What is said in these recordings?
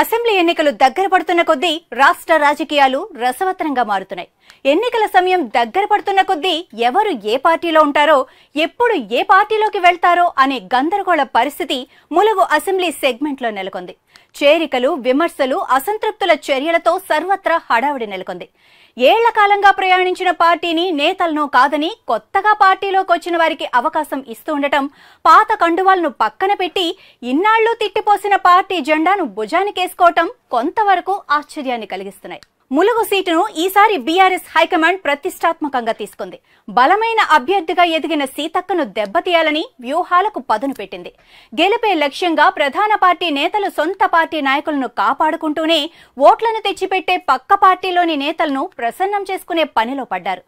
assembly ఎన్నికలు దగ్గర పడుతున్న కొద్దీ రాష్ట్ర రాజకీయాలు రసవత్తరంగా మారుతున్నాయి ఎన్నికల సమయం దగ్గర పడుతున్న కొద్దీ ఎవరు ఏ పార్టీలో ఉంటారో ఎప్పుడు ఏ పార్టీలోకి వెళ్తారో అనే గందరగోళ పరిస్థితి ములుగు అసెంబ్లీ సెగ్మెంట్లో నెలకొంది చేరికలు విమర్శలు అసంతృప్తుల చర్యలతో సర్వత్రా హడావుడి నెలకొంది ఏళ్ల కాలంగా ప్రయాణించిన పార్టీని నేతలను కాదని కొత్తగా పార్టీలోకి వచ్చిన వారికి అవకాశం ఇస్తూ ఉండటం పాత కండువాలను పక్కన పెట్టి ఇన్నాళ్లు తిట్టిపోసిన పార్టీ జెండాను భుజానికేసుకోవటం కొంతవరకు ఆశ్చర్యాన్ని కలిగిస్తున్నాయి ములుగు సీటును ఈసారి బీఆర్ఎస్ హైకమాండ్ ప్రతిష్టాత్మకంగా తీసుకుంది బలమైన అభ్యర్థిగా ఎదిగిన సీతక్కను దెబ్బతీయాలని వ్యూహాలకు పదును పెట్టింది గెలిపే లక్ష్యంగా ప్రధాన పార్టీ నేతలు సొంత పార్టీ నాయకులను కాపాడుకుంటూనే ఓట్లను తెచ్చిపెట్టే పక్క పార్టీలోని నేతలను ప్రసన్నం చేసుకునే పనిలో పడ్డారు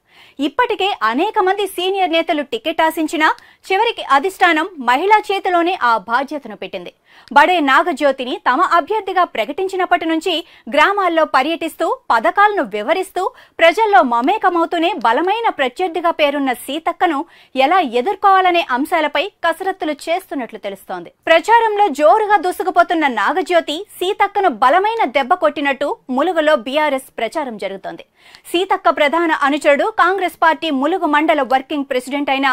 ఇప్పటికే అనేక మంది సీనియర్ నేతలు టికెట్ ఆశించినా చివరికి అధిష్టానం మహిళా చేతిలోనే ఆ బాధ్యతను పెట్టింది బడే నాగజ్యోతిని తమ అభ్యర్థిగా ప్రకటించినప్పటి నుంచి గ్రామాల్లో పర్యటిస్తూ పథకాలను వివరిస్తూ ప్రజల్లో మమేకమవుతూనే బలమైన ప్రత్యర్థిగా పేరున్న సీతక్కను ఎలా ఎదుర్కోవాలనే అంశాలపై కసరత్తులు చేస్తున్నట్లు తెలుస్తోంది ప్రచారంలో జోరుగా దూసుకుపోతున్న నాగజ్యోతి సీతక్కను బలమైన దెబ్బ కొట్టినట్టు ములుగులో బీఆర్ఎస్ ప్రచారం జరుగుతోంది సీతక్క ప్రధాన అనుచరుడు కాంగ్రెస్ పార్టీ ములుగు మండల వర్కింగ్ ప్రెసిడెంట్ అయిన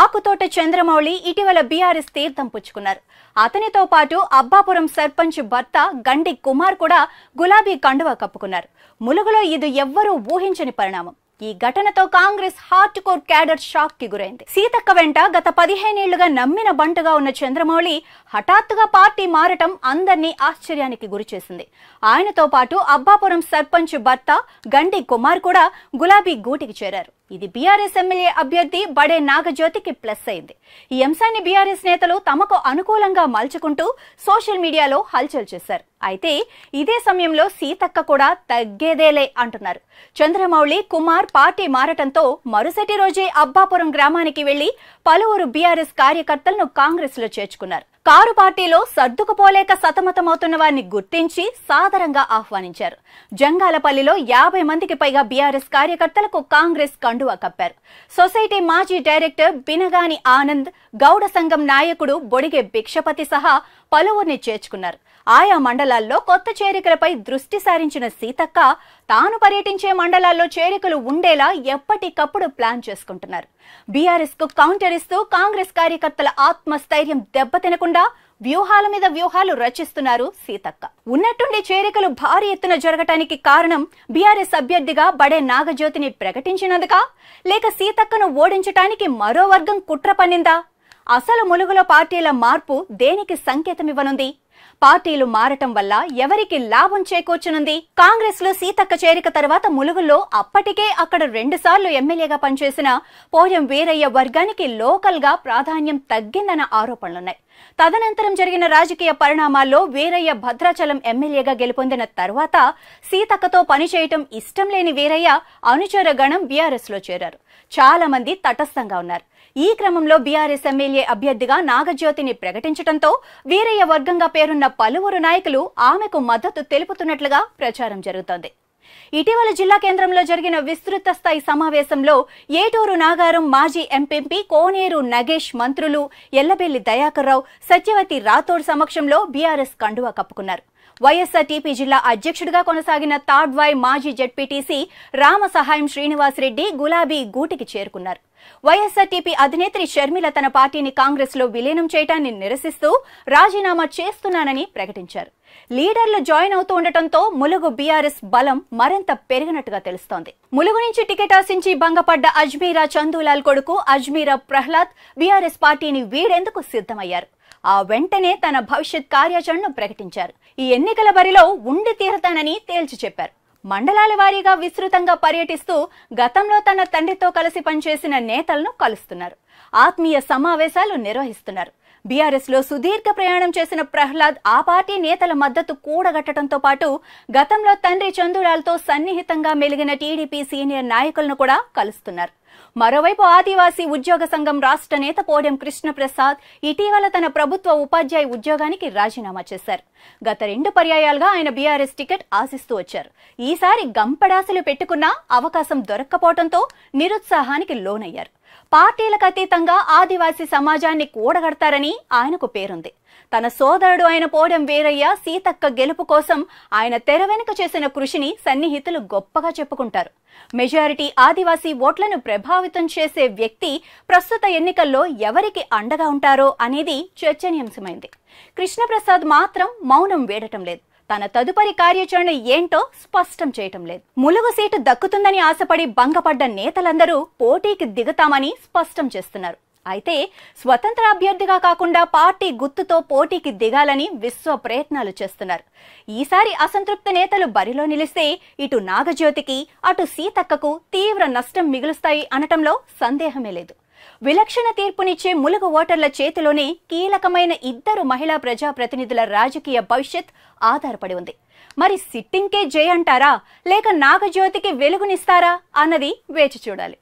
ఆకుతోట చంద్రమౌళి ఇటీవల బీఆర్ఎస్ తీర్థం పుచ్చుకున్నారు అతనితో పాటు అబ్బాపురం సర్పంచ్ భర్త గండి కుమార్ కూడా గులాబీ కండువా కప్పుకున్నారు ములుగులో ఇది ఎవ్వరూ ఊహించని పరిణామం ఈ ఘటనతో Congress heart core cadre shock కి గురైంది సీతక్క వెంట గత పదిహేనేళ్లుగా నమ్మిన బంటుగా ఉన్న చంద్రమౌళి హఠాత్తుగా పార్టీ మారటం అందరినీ ఆశ్చర్యానికి గురిచేసింది ఆయనతో పాటు అబ్బాపురం సర్పంచ్ భర్త గండి కుమార్ కూడా గులాబీ గూటికి చేరారు ఇది బీఆర్ఎస్ ఎమ్మెల్యే అభ్యర్థి బడే నాగజ్యోతికి ప్లస్ అయింది ఈ అంశాన్ని బీఆర్ఎస్ నేతలు తమకు అనుకూలంగా మలుచుకుంటూ సోషల్ మీడియాలో హల్చల్ చేశారు అయితే ఇదే సమయంలో సీతక్క కూడా తగ్గేదేలే అంటున్నారు చంద్రమౌళి కుమార్ పార్టీ మారటంతో మరుసటి రోజే అబ్బాపురం గ్రామానికి వెళ్లి పలువురు బీఆర్ఎస్ కార్యకర్తలను కాంగ్రెస్ లో చేర్చుకున్నారు కారు పార్టీలో సర్దుకుపోలేక సతమతమవుతున్న వారిని గుర్తించి సాదరంగా ఆహ్వానించారు జంగాలపల్లిలో యాభై మందికి పైగా బీఆర్ఎస్ కార్యకర్తలకు కాంగ్రెస్ కండువా కప్పారు సొసైటీ మాజీ డైరెక్టర్ బినగాని ఆనంద్ గౌడ సంఘం నాయకుడు బొడిగే భిక్షపతి సహా పలువురిని చేర్చుకున్నారు ఆయా మండలాల్లో కొత్త చేరికలపై దృష్టి సారించిన సీతక్క తాను పర్యటించే మండలాల్లో చేరికలు ఉండేలా ఎప్పటికప్పుడు ప్లాన్ చేసుకుంటున్నారు బీఆర్ఎస్ కు కౌంటర్ ఇస్తూ కాంగ్రెస్ కార్యకర్తల ఆత్మస్థైర్యం దెబ్బతినకుండా వ్యూహాల మీద వ్యూహాలు రచిస్తున్నారు సీతక్క ఉన్నట్టుండి చేరికలు భారీ ఎత్తున జరగటానికి కారణం బీఆర్ఎస్ అభ్యర్థిగా బడే నాగజ్యోతిని ప్రకటించినందుక లేక సీతక్కను ఓడించటానికి మరో వర్గం కుట్ర పన్నిందా అసలు ములుగులో పార్టీల మార్పు దేనికి సంకేతమివ్వనుంది పార్టీలు మారటం వల్ల ఎవరికి లాభం చేకూర్చనుంది కాంగ్రెస్ లో సీతక్క చేరిక తర్వాత ములుగులో అప్పటికే అక్కడ రెండుసార్లు ఎమ్మెల్యేగా పనిచేసిన పోయం వీరయ్య వర్గానికి లోకల్ గా ప్రాధాన్యం తగ్గిందన్న ఆరోపణలున్నాయి తదనంతరం జరిగిన రాజకీయ పరిణామాల్లో వీరయ్య భద్రాచలం ఎమ్మెల్యేగా గెలుపొందిన తర్వాత సీతక్కతో పనిచేయటం ఇష్టం లేని వీరయ్య అనుచర గణం బీఆర్ఎస్ లో చేరారు చాలా మంది తటస్థంగా ఉన్నారు ఈ క్రమంలో బీఆర్ఎస్ ఎమ్మెల్యే అభ్యర్థిగా నాగజ్యోతిని ప్రకటించడంతో వీరయ్య వర్గంగా పేరున్న పలువురు నాయకులు ఆమెకు మద్దతు తెలుపుతున్నట్లుగా ప్రచారం జరుగుతోంది ఇటీవల జిల్లా కేంద్రంలో జరిగిన విస్తృత స్థాయి సమావేశంలో ఏటూరు నాగారం మాజీ ఎంపీ కోనేరు నగేష్ మంత్రులు ఎల్లబెల్లి దయాకర్రావు సత్యవతి రాథోడ్ సమక్షంలో బీఆర్ఎస్ కండువా కప్పుకున్నారు వైఎస్సార్టీపీ జిల్లా అధ్యక్షుడిగా కొనసాగిన తాడ్వాయ్ మాజీ జడ్పీటీసీ రామ సహాయం శ్రీనివాసరెడ్డి గులాబీ గూటికి చేరుకున్నారు వైఎస్సార్టీపీ అధినేత్రి షర్మిల తన పార్టీని కాంగ్రెస్ లో విలీనం చేయడాన్ని నిరసిస్తూ రాజీనామా చేస్తున్నానని ప్రకటించారు లీడర్లు జాయిన్ అవుతూ ఉండటంతో ములుగు బీఆర్ఎస్ బలం మరింత పెరిగినట్టుగా తెలుస్తోంది ములుగు నుంచి టికెట్ ఆశించి భంగపడ్డ అజ్మీరా చందూలాల్ కొడుకు అజ్మీరా ప్రహ్లాద్ బీఆర్ఎస్ పార్టీని వీడేందుకు సిద్ధమయ్యారు ఆ వెంటనే తన భవిష్యత్ కార్యాచరణను ప్రకటించారు ఈ ఎన్నికల బరిలో ఉండి తీరతానని తేల్చి చెప్పారు మండలాల వారీగా విస్తృతంగా పర్యటిస్తూ గతంలో తన తండ్రితో కలిసి పనిచేసిన నేతలను కలుస్తున్నారు ఆత్మీయ సమావేశాలు నిర్వహిస్తున్నారు బీఆర్ఎస్ లో సుదీర్ఘ ప్రయాణం చేసిన ప్రహ్లాద్ ఆ పార్టీ నేతల మద్దతు కూడగట్టడంతో పాటు గతంలో తండ్రి చందులాల్తో సన్నిహితంగా మెలిగిన టీడీపీ సీనియర్ నాయకులను కూడా కలుస్తున్నారు మరోవైపు ఆదివాసీ ఉద్యోగ సంఘం రాష్ట్ర నేత పోడెం కృష్ణప్రసాద్ ఇటీవల తన ప్రభుత్వ ఉపాధ్యాయ ఉద్యోగానికి రాజీనామా చేశారు గత రెండు పర్యాయాలుగా ఆయన బీఆర్ఎస్ టికెట్ ఆశిస్తూ వచ్చారు ఈసారి గంపడాసులు పెట్టుకున్నా అవకాశం దొరక్కపోవడంతో నిరుత్సాహానికి లోనయ్యారు పార్టీలకు అతీతంగా ఆదివాసీ సమాజాన్ని కూడగడతారని ఆయనకు పేరుంది తన సోదరుడు ఆయన పోవడం వీరయ్య సీతక్క గెలుపు కోసం ఆయన తెర వెనుక చేసిన కృషిని సన్నిహితులు గొప్పగా చెప్పుకుంటారు మెజారిటీ ఆదివాసీ ఓట్లను ప్రభావితం చేసే వ్యక్తి ప్రస్తుత ఎన్నికల్లో ఎవరికి అండగా ఉంటారో అనేది చర్చనీయాంశమైంది కృష్ణప్రసాద్ మాత్రం మౌనం వేడటం లేదు తన తదుపరి కార్యాచరణ ఏంటో స్పష్టం చేయటం లేదు ములుగు సీటు దక్కుతుందని ఆశపడి భంగపడ్డ నేతలందరూ పోటీకి దిగుతామని స్పష్టం చేస్తున్నారు అయితే స్వతంత్ర అభ్యర్థిగా కాకుండా పార్టీ గుర్తుతో పోటీకి దిగాలని విశ్వ ప్రయత్నాలు చేస్తున్నారు ఈసారి అసంతృప్త నేతలు బరిలో నిలిస్తే ఇటు నాగజ్యోతికి అటు సీతక్కకు తీవ్ర నష్టం మిగులుస్తాయి అనటంలో సందేహమే లేదు విలక్షణ తీర్పునిచ్చే ములుగు ఓటర్ల చేతిలోనే కీలకమైన ఇద్దరు మహిళా ప్రజాప్రతినిధుల రాజకీయ భవిష్యత్ ఆధారపడి ఉంది మరి సిట్టింగ్కే జయ అంటారా లేక నాగజ్యోతికి వెలుగునిస్తారా అన్నది వేచి చూడాలి